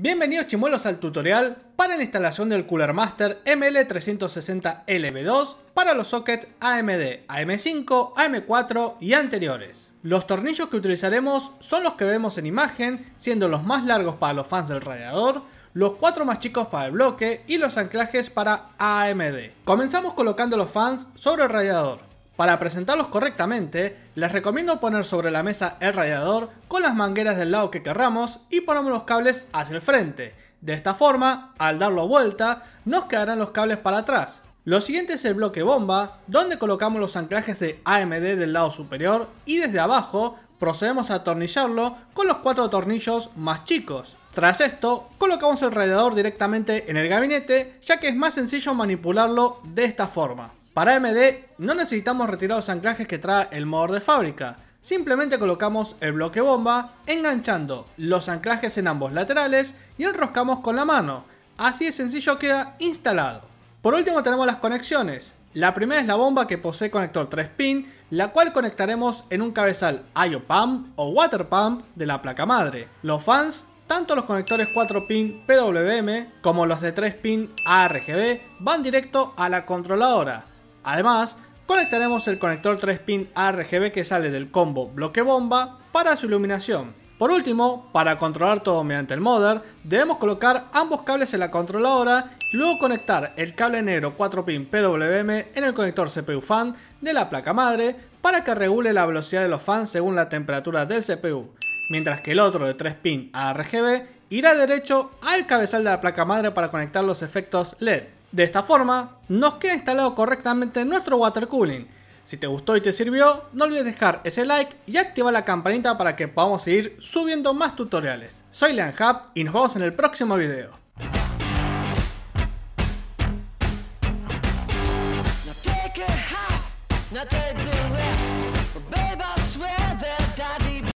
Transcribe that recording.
Bienvenidos chimuelos al tutorial para la instalación del Cooler Master ML360LB2 para los sockets AMD, AM5, AM4 y anteriores. Los tornillos que utilizaremos son los que vemos en imagen, siendo los más largos para los fans del radiador, los cuatro más chicos para el bloque y los anclajes para AMD. Comenzamos colocando los fans sobre el radiador. Para presentarlos correctamente, les recomiendo poner sobre la mesa el radiador con las mangueras del lado que querramos y ponemos los cables hacia el frente. De esta forma, al darlo vuelta, nos quedarán los cables para atrás. Lo siguiente es el bloque bomba, donde colocamos los anclajes de AMD del lado superior y desde abajo procedemos a atornillarlo con los cuatro tornillos más chicos. Tras esto, colocamos el radiador directamente en el gabinete, ya que es más sencillo manipularlo de esta forma. Para AMD no necesitamos retirar los anclajes que trae el motor de fábrica, simplemente colocamos el bloque bomba, enganchando los anclajes en ambos laterales y enroscamos con la mano, así de sencillo queda instalado. Por último tenemos las conexiones, la primera es la bomba que posee conector 3 pin, la cual conectaremos en un cabezal IO pump o water pump de la placa madre. Los fans, tanto los conectores 4 pin PWM como los de 3 pin ARGB van directo a la controladora. Además, conectaremos el conector 3-pin ARGB que sale del combo bloque bomba para su iluminación. Por último, para controlar todo mediante el modder, debemos colocar ambos cables en la controladora y luego conectar el cable negro 4-pin PWM en el conector CPU fan de la placa madre para que regule la velocidad de los fans según la temperatura del CPU, mientras que el otro de 3-pin ARGB irá derecho al cabezal de la placa madre para conectar los efectos LED. De esta forma, nos queda instalado correctamente nuestro water cooling. Si te gustó y te sirvió, no olvides dejar ese like y activar la campanita para que podamos seguir subiendo más tutoriales. Soy hub y nos vemos en el próximo video.